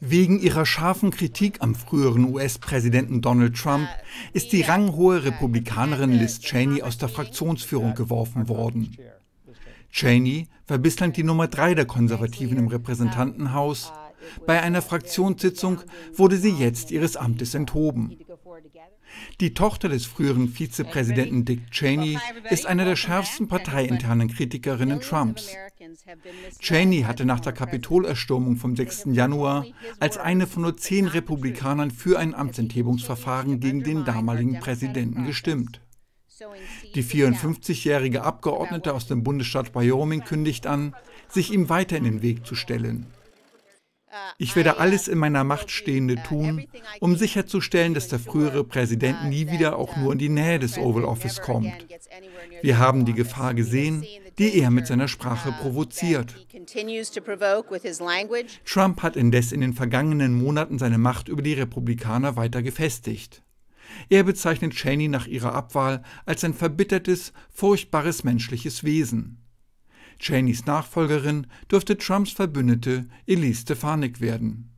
Wegen ihrer scharfen Kritik am früheren US-Präsidenten Donald Trump ist die ranghohe Republikanerin Liz Cheney aus der Fraktionsführung geworfen worden. Cheney war bislang die Nummer drei der Konservativen im Repräsentantenhaus. Bei einer Fraktionssitzung wurde sie jetzt ihres Amtes enthoben. Die Tochter des früheren Vizepräsidenten Dick Cheney ist eine der schärfsten parteiinternen Kritikerinnen Trumps. Cheney hatte nach der Kapitolerstürmung vom 6. Januar als eine von nur zehn Republikanern für ein Amtsenthebungsverfahren gegen den damaligen Präsidenten gestimmt. Die 54-jährige Abgeordnete aus dem Bundesstaat Wyoming kündigt an, sich ihm weiter in den Weg zu stellen. Ich werde alles in meiner Macht uh, Stehende tun, um sicherzustellen, dass der uh, frühere Präsident uh, nie wieder auch nur in die Nähe des Oval Office kommt. Wir haben die Gefahr gesehen, die er mit seiner Sprache provoziert. Trump hat indes in den vergangenen Monaten seine Macht über die Republikaner weiter gefestigt. Er bezeichnet Cheney nach ihrer Abwahl als ein verbittertes, furchtbares menschliches Wesen. Cheneys Nachfolgerin dürfte Trumps Verbündete Elise Stefanik werden.